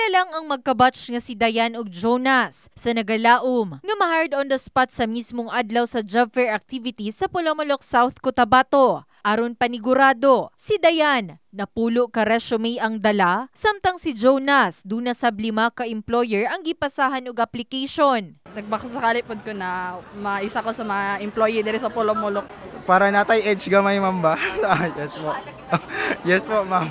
sila lang ang magkabatch nga si Dayan ug Jonas sa Nagalaom nga mahard on the spot sa mismong adlaw sa job fair activity sa Pulamalok South Cotabato. Aron panigurado, si Dayan, napulo ka resume ang dala, samtang si Jonas, duna sa lima ka employer ang gipasahan og application. Nagbakasakali pod ko na maisa ko sa mga employee diri sa Pulomolok. Para natay edge gamay ma'am ba? Ah, yes po. yes po ma'am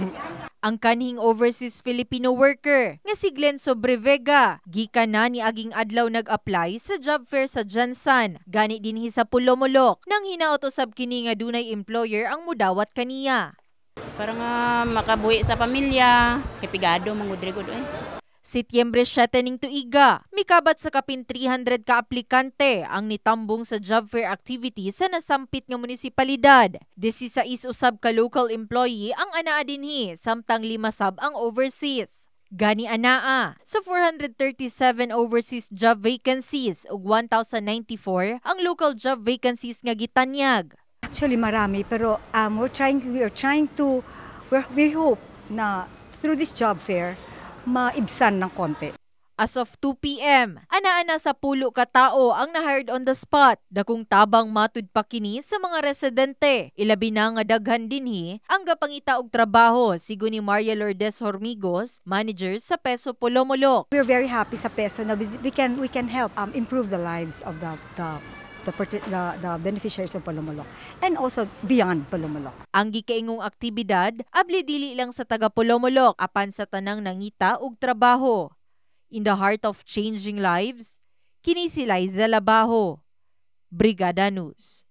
ang kanhing overseas Filipino worker nga si Glenn Sobrevega. Gikan na ni aging adlaw nag-apply sa job fair sa Jansan. Gani din sa Pulomolok nang hinaot usab kini nga dunay employer ang mudawat kaniya. Para nga makabuhi sa pamilya, kay pigado mangudrigod eh. Setyembre 7 ning tuiga, mikabat sa kapin 300 ka aplikante ang nitambong sa job fair activity sa nasampit nga munisipalidad. 16 usab ka local employee ang anaa dinhi, samtang 5 sab ang overseas. Gani anaa sa 437 overseas job vacancies ug 1094 ang local job vacancies nga gitanyag. Actually marami pero um, we're trying we are trying to we hope na through this job fair maibsan ng konti. As of 2 p.m., ana-ana sa pulo ka tao ang nahired on the spot. Dagong tabang matud pa kini sa mga residente. Ilabi na nga daghan dinhi ang gapangita og trabaho sigo ni Maria Lourdes Hormigos, manager sa Peso Polomolok. We're very happy sa Peso na we can we can help um, improve the lives of the, the the, the, the beneficiaries of Palumulok and also beyond Palumulok. Ang gikaingong aktibidad, abli dili lang sa taga Palumulok apan sa tanang nangita ug trabaho. In the heart of changing lives, kini si Liza Labaho. Brigada News.